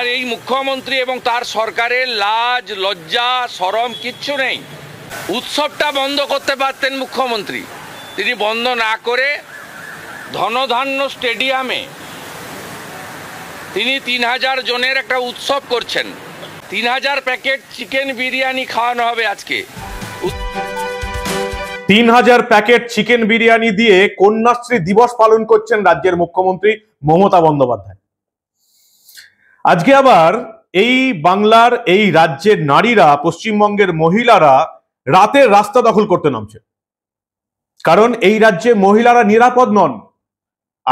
আর এই মুখ্যমন্ত্রী এবং তার সরকারের লাজ লজ্জা সরম কিচ্ছু নেই উৎসবটা বন্ধ করতে পারতেন মুখ্যমন্ত্রী তিনি বন্ধ না করে ধনধান্য স্টেডিয়ামে তিনি তিন হাজার জনের একটা উৎসব করছেন তিন হাজার প্যাকেট চিকেন বিরিয়ানি খাওয়ানো হবে আজকে তিন হাজার প্যাকেট চিকেন বিরিয়ানি দিয়ে কন্যাশ্রী দিবস পালন করছেন রাজ্যের মুখ্যমন্ত্রী মমতা বন্দ্যোপাধ্যায় আজকে আবার এই বাংলার এই রাজ্যের নারীরা পশ্চিমবঙ্গের মহিলারা রাতের রাস্তা দখল করতে নামছে কারণ এই রাজ্যে মহিলারা নিরাপদ নন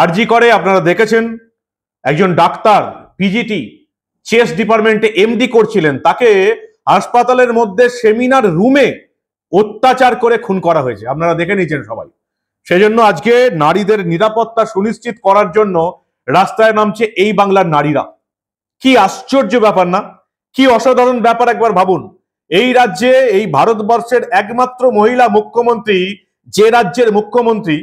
আরজি করে আপনারা দেখেছেন একজন ডাক্তার পিজিটি চেস ডিপার্টমেন্টে এমডি করছিলেন তাকে হাসপাতালের মধ্যে সেমিনার রুমে অত্যাচার করে খুন করা হয়েছে আপনারা দেখে নিয়েছেন সবাই সেজন্য আজকে নারীদের নিরাপত্তা সুনিশ্চিত করার জন্য রাস্তায় নামছে এই বাংলার নারীরা কি আশ্চর্য ব্যাপার না কি অসাধারণ ব্যাপার একবার ভাবুন এই রাজ্যে এই ভারতবর্ষের একমাত্র মহিলা মুখ্যমন্ত্রী যে রাজ্যের মুখ্যমন্ত্রী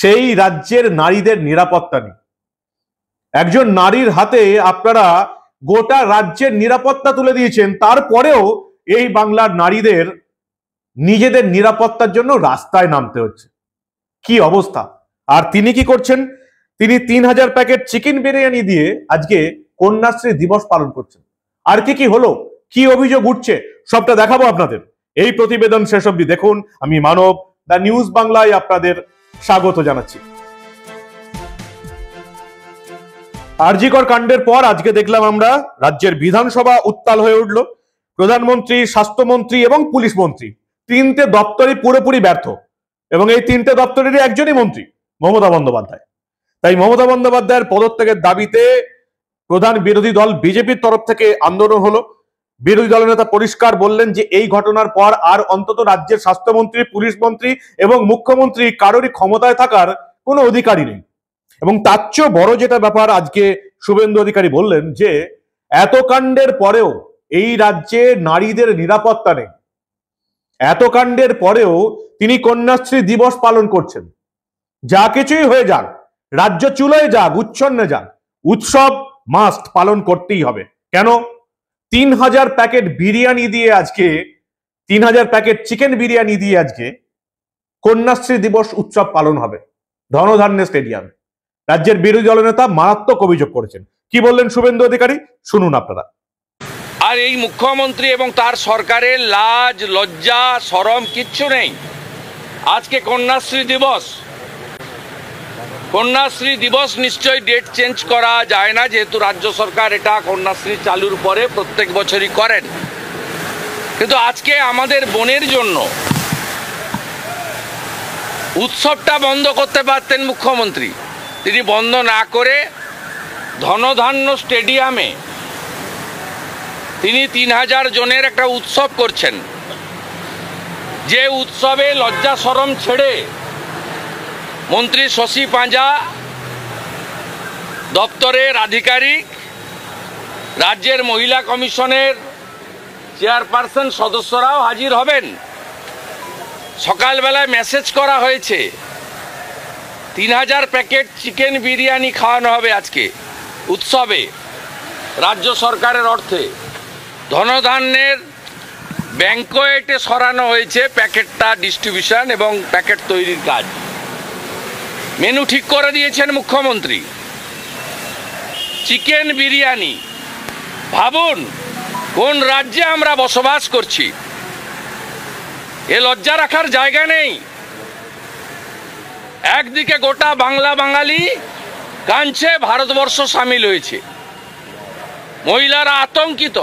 সেই রাজ্যের নারীদের নিরাপত্তা নেই একজন নারীর হাতে আপনারা গোটা রাজ্যের নিরাপত্তা তুলে দিয়েছেন তারপরেও এই বাংলার নারীদের নিজেদের নিরাপত্তার জন্য রাস্তায় নামতে হচ্ছে কি অবস্থা আর তিনি কি করছেন তিনি তিন হাজার প্যাকেট চিকেন বিরিয়ানি দিয়ে আজকে কন্যাশ্রী দিবস পালন করছেন আর কি কি হলো কি অভিযোগ উঠছে সবটা দেখাবো আপনাদের এই প্রতিবেদন শেষ অব্দি দেখুন আমি মানব দ্য নিউজ বাংলায় আপনাদের স্বাগত জানাচ্ছি আরজিকর কাণ্ডের পর আজকে দেখলাম আমরা রাজ্যের বিধানসভা উত্তাল হয়ে উঠল প্রধানমন্ত্রী স্বাস্থ্যমন্ত্রী এবং পুলিশ মন্ত্রী তিনটে দপ্তরই পুরোপুরি ব্যর্থ এবং এই তিনটে দপ্তরেরই একজনই মন্ত্রী মমতা বন্দ্যোপাধ্যায় তাই মমতা বন্দ্যোপাধ্যায়ের পদত্যাগের দাবিতে প্রধান বিরোধী দল বিজেপির তরফ থেকে আন্দোলন হলো বিরোধী দল নেতা পরিষ্কার বললেন যে এই ঘটনার পর আর অন্তত রাজ্যের স্বাস্থ্যমন্ত্রী পুলিশ মন্ত্রী এবং মুখ্যমন্ত্রী কারোরই ক্ষমতায় থাকার কোনো অধিকারই নেই এবং তার চেয়েও বড় যেটা ব্যাপার আজকে শুভেন্দু অধিকারী বললেন যে এত কাণ্ডের পরেও এই রাজ্যে নারীদের নিরাপত্তা নেই এত কাণ্ডের পরেও তিনি কন্যাশ্রী দিবস পালন করছেন যা কিছুই হয়ে যাক রাজ্য চুলোয় যাক উচ্ছন্নে যাক উৎসব মাস্ট পালন করতেই হবে কেন তিন হাজার প্যাকেট বিরিয়ানি দিয়ে আজকে তিন হাজার প্যাকেট চিকেন বিরিয়ানি দিয়ে আজকে কন্যাশ্রী দিবস উৎসব পালন হবে ধনধান্যে স্টেডিয়ামে রাজ্যের বিরোধী দলনেতা মারাত্মক অভিযোগ করেছেন কি বললেন শুভেন্দু অধিকারী শুনুন আপনারা আর এই মুখ্যমন্ত্রী এবং তার সরকারের লাজ লজ্জা সরম কিচ্ছু নেই আজকে কন্যাশ্রী দিবস কন্যাশ্রী দিবস নিশ্চয়ই ডেট চেঞ্জ করা যায় না যেহেতু রাজ্য সরকার এটা কন্যাশ্রী চালুর পরে প্রত্যেক বছরই করেন কিন্তু আজকে আমাদের বোনের জন্য উৎসবটা বন্ধ করতে পারতেন মুখ্যমন্ত্রী তিনি বন্ধ না করে ধনধান্য স্টেডিয়ামে তিনি তিন হাজার জনের একটা উৎসব করছেন যে উৎসবে লজ্জা সরম ছেড়ে মন্ত্রী শশী পাঁজা দপ্তরের আধিকারিক রাজ্যের মহিলা কমিশনের চেয়ারপারসন সদস্যরাও হাজির হবেন সকালবেলায় মেসেজ করা হয়েছে তিন হাজার প্যাকেট চিকেন বিরিয়ানি খাওয়ানো হবে আজকে উৎসবে রাজ্য সরকারের অর্থে ধনধান্যের ব্যাঙ্কোয়েটে সরানো হয়েছে প্যাকেটটা ডিস্ট্রিবিউশন এবং প্যাকেট তৈরির কাজ মেনু ঠিক করে দিয়েছেন মুখ্যমন্ত্রী চিকেন বিরিয়ানি ভাবুন কোন রাজ্যে আমরা বসবাস করছি এ লজ্জা রাখার জায়গা নেই একদিকে গোটা বাংলা বাঙালি কাঁদছে ভারতবর্ষ সামিল হয়েছে মহিলারা আতঙ্কিত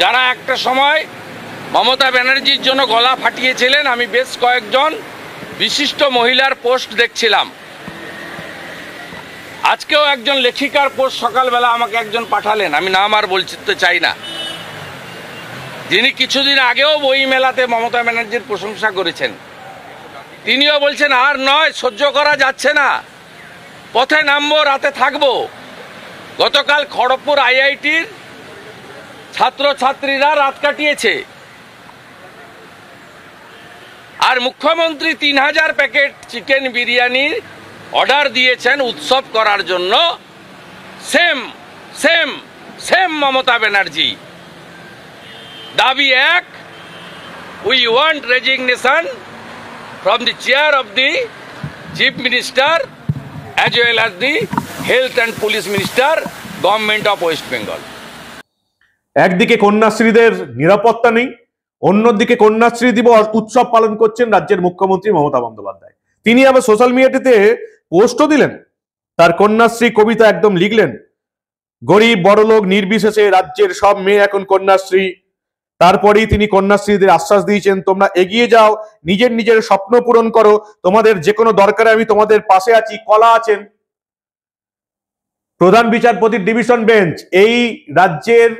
যারা একটা সময় মমতা ব্যানার্জির জন্য গলা ফাটিয়েছিলেন আমি বেশ কয়েকজন বিশিষ্ট মহিলার পোস্ট দেখছিলাম আজকেও একজন লেখিকার পোস্ট সকালবেলা আমাকে একজন পাঠালেন আমি নাম আর বলতে চাই না যিনি কিছুদিন আগেও বই মেলাতে মমতা ব্যানার্জির প্রশংসা করেছেন তিনিও বলছেন আর নয় সহ্য করা যাচ্ছে না পথে নামবো রাতে থাকবো গতকাল খড়গপুর আইআইটির ছাত্রছাত্রীরা রাত কাটিয়েছে আর মুখ্যমন্ত্রী তিন হাজার প্যাকেট চিকেন বিরিয়ানির অর্ডার দিয়েছেন উৎসব করার জন্য same same same Mamata Banerjee দাবি এক we want resignation from the chair of the chief minister as well as the health and police minister government of West Bengal একদিকে কন্যাশ্রীদের নিরাপত্তা নেই অন্যদিকে কন্যাশ্রী দিবস উৎসব পালন করছেন রাজ্যের মুখ্যমন্ত্রী মমতা বন্দ্যোপাধ্যায় তিনি আবার সোশ্যাল মিডিয়াতে পোস্টও দিলেন তার কন্যাশ্রী কবিতা একদম লিখলেন গরিব বড়লোক নির্বিশেষে রাজ্যের সব মেয়ে এখন কন্যাশ্রী তারপরেই তিনি কন্যাশ্রীদের আশ্বাস দিয়েছেন তোমরা এগিয়ে যাও নিজের নিজের স্বপ্ন পূরণ করো তোমাদের যে কোনো দরকারে আমি তোমাদের পাশে আছি কলা আছেন প্রধান বিচারপতির ডিভিশন বেঞ্চ এই রাজ্যের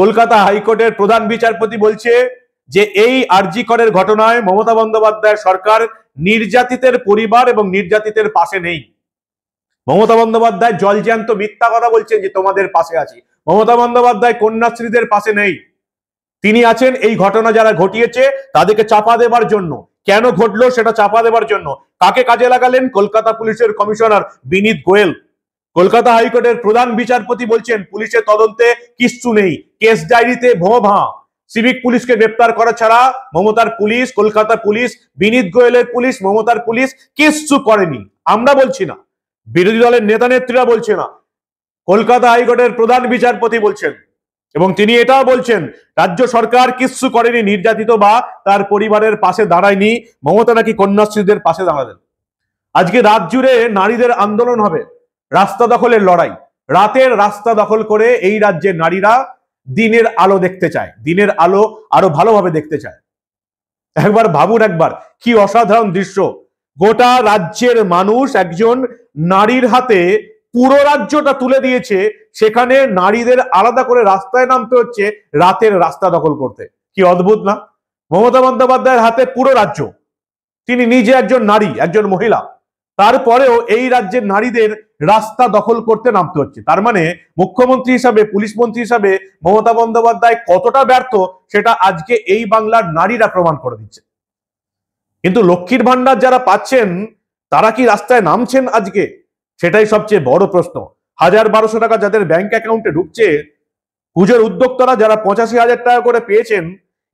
কলকাতা হাইকোর্টের প্রধান বিচারপতি বলছে যে এই আরজিকরের ঘটনায় মমতা বন্দ্যোপাধ্যায় সরকার নির্যাতিতের পরিবার এবং নির্যাতিতের পাশে নেই মমতা বন্দ্যোপাধ্যায় জলজ্যান্ত মিথ্যা কথা বলছেন যে তোমাদের পাশে আছি মমতা বন্দ্যোপাধ্যায় কন্যাশ্রীদের পাশে নেই তিনি আছেন এই ঘটনা যারা ঘটিয়েছে তাদেরকে চাপা দেবার জন্য কেন ঘটলো সেটা চাপা দেবার জন্য কাকে কাজে লাগালেন কলকাতা পুলিশের কমিশনার বিনীত গোয়েল কলকাতা হাইকোর্টের প্রধান বিচারপতি বলছেন পুলিশের তদন্তে কিচ্ছু নেই কেস ডায়েরিতে ভো ভাঁ সিভিক পুলিশকে গ্রেপ্তার করা ছাড়া মমতার পুলিশ কলকাতা পুলিশ বিনীত গোয়েলের পুলিশ মমতার পুলিশ কিচ্ছু করেনি আমরা বলছি না বিরোধী দলের নেতা নেত্রীরা বলছে না কলকাতা হাইকোর্টের প্রধান বিচারপতি বলছেন এবং তিনি এটাও বলছেন রাজ্য সরকার কিচ্ছু করেনি নির্যাতিত বা তার পরিবারের পাশে দাঁড়ায়নি মমতা নাকি কন্যাশ্রীদের পাশে দাঁড়ালেন আজকে রাত জুড়ে নারীদের আন্দোলন হবে রাস্তা দখলের লড়াই রাতের রাস্তা দখল করে এই রাজ্যের নারীরা দিনের আলো দেখতে চায় দিনের আলো আরো ভালোভাবে দেখতে চায় একবার ভাবুন একবার কি অসাধারণ দৃশ্য গোটা রাজ্যের মানুষ একজন নারীর হাতে পুরো রাজ্যটা তুলে দিয়েছে সেখানে নারীদের আলাদা করে রাস্তায় নামতে হচ্ছে রাতের রাস্তা দখল করতে কি অদ্ভুত না মমতা বন্দ্যোপাধ্যায়ের হাতে পুরো রাজ্য তিনি নিজে একজন নারী একজন মহিলা তারপরেও এই রাজ্যের নারীদের রাস্তা দখল করতে নামতে হচ্ছে তার মানে মুখ্যমন্ত্রী হিসাবে পুলিশ মন্ত্রী হিসাবে মমতা বন্দ্যোপাধ্যায় কতটা ব্যর্থ সেটা আজকে এই বাংলার নারীরা প্রমাণ করে দিচ্ছে কিন্তু লক্ষ্মীর ভান্ডার যারা পাচ্ছেন তারা কি রাস্তায় নামছেন আজকে সেটাই সবচেয়ে বড় প্রশ্ন হাজার বারোশো টাকা যাদের ব্যাংক অ্যাকাউন্টে ঢুকছে পুজোর উদ্যোক্তারা যারা পঁচাশি হাজার টাকা করে পেয়েছেন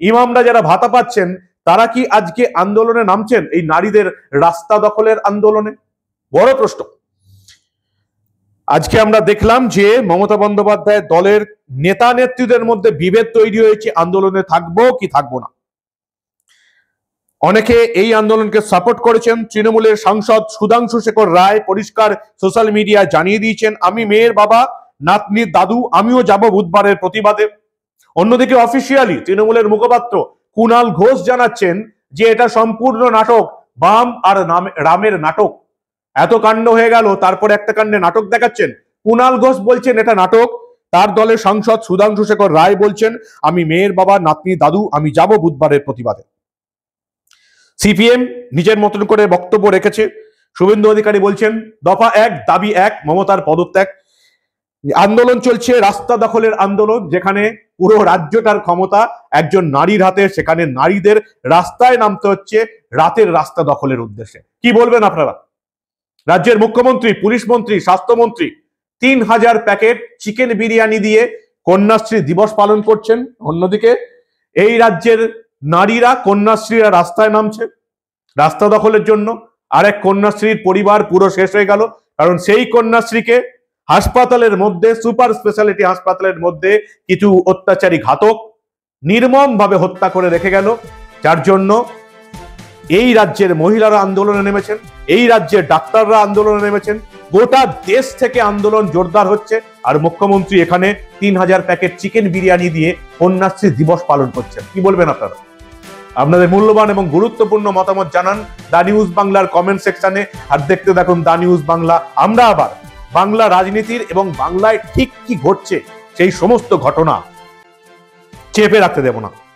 ইমামরা যারা ভাতা পাচ্ছেন তারা কি আজকে আন্দোলনে নামছেন এই নারীদের রাস্তা দখলের আন্দোলনে বড় প্রশ্ন আজকে আমরা দেখলাম যে মমতা বন্দ্যোপাধ্যায় দলের নেতা নেত্রীদের মধ্যে বিভেদ তৈরি হয়েছে আন্দোলনে থাকবো কি থাকবো না অনেকে এই আন্দোলনকে সাপোর্ট করেছেন তৃণমূলের সাংসদ সুধাংশু শেখর রায় পরিষ্কার সোশ্যাল মিডিয়া জানিয়ে দিয়েছেন আমি মেয়ের বাবা নাতনির দাদু আমিও যাব বুধবারের প্রতিবাদে অন্যদিকে অফিসিয়ালি তৃণমূলের মুখপাত্র কুনাল ঘোষ জানাচ্ছেন যে এটা সম্পূর্ণ নাটক বাম আর রামের নাটক এত কাণ্ড হয়ে গেল তারপরে একটা কাণ্ডে নাটক দেখাচ্ছেন কুনাল ঘোষ বলছেন এটা নাটক তার দলের সাংসদ সুধাংশু শেখর রায় বলছেন আমি মেয়ের বাবা নাতনি দাদু আমি যাব বুধবারের প্রতিবাদে সিপিএম নিজের মতন করে বক্তব্য রেখেছে শুভেন্দু অধিকারী বলছেন দফা এক দাবি এক মমতার পদত্যাগ আন্দোলন চলছে রাস্তা দখলের আন্দোলন যেখানে পুরো রাজ্যটার ক্ষমতা একজন নারীর হাতে সেখানে নারীদের রাস্তায় নামতে হচ্ছে রাতের রাস্তা দখলের উদ্দেশ্যে কি বলবেন আপনারা রাজ্যের মুখ্যমন্ত্রী পুলিশ মন্ত্রী স্বাস্থ্যমন্ত্রী তিন হাজার প্যাকেট চিকেন বিরিয়ানি দিয়ে কন্যাশ্রী দিবস পালন করছেন অন্যদিকে এই রাজ্যের নারীরা কন্যাশ্রীরা রাস্তায় নামছে রাস্তা দখলের জন্য আরেক কন্যাশ্রীর পরিবার পুরো শেষ হয়ে গেল কারণ সেই কন্যাশ্রীকে হাসপাতালের মধ্যে সুপার স্পেশালিটি হাসপাতালের মধ্যে কিছু অত্যাচারী ঘাতক নির্মমভাবে হত্যা করে রেখে গেল যার জন্য এই রাজ্যের মহিলারা আন্দোলনে নেমেছেন এই রাজ্যের ডাক্তাররা আন্দোলনে নেমেছেন গোটা দেশ থেকে আন্দোলন জোরদার হচ্ছে আর মুখ্যমন্ত্রী এখানে তিন হাজার প্যাকেট চিকেন বিরিয়ানি দিয়ে কন্যাশ্রী দিবস পালন করছেন কি বলবেন আপনারা আপনাদের মূল্যবান এবং গুরুত্বপূর্ণ মতামত জানান দা নিউজ বাংলার কমেন্ট সেকশনে আর দেখতে দেখুন দা নিউজ বাংলা আমরা আবার বাংলা রাজনীতির এবং বাংলায় ঠিক কি ঘটছে সেই সমস্ত ঘটনা চেপে রাখতে দেব না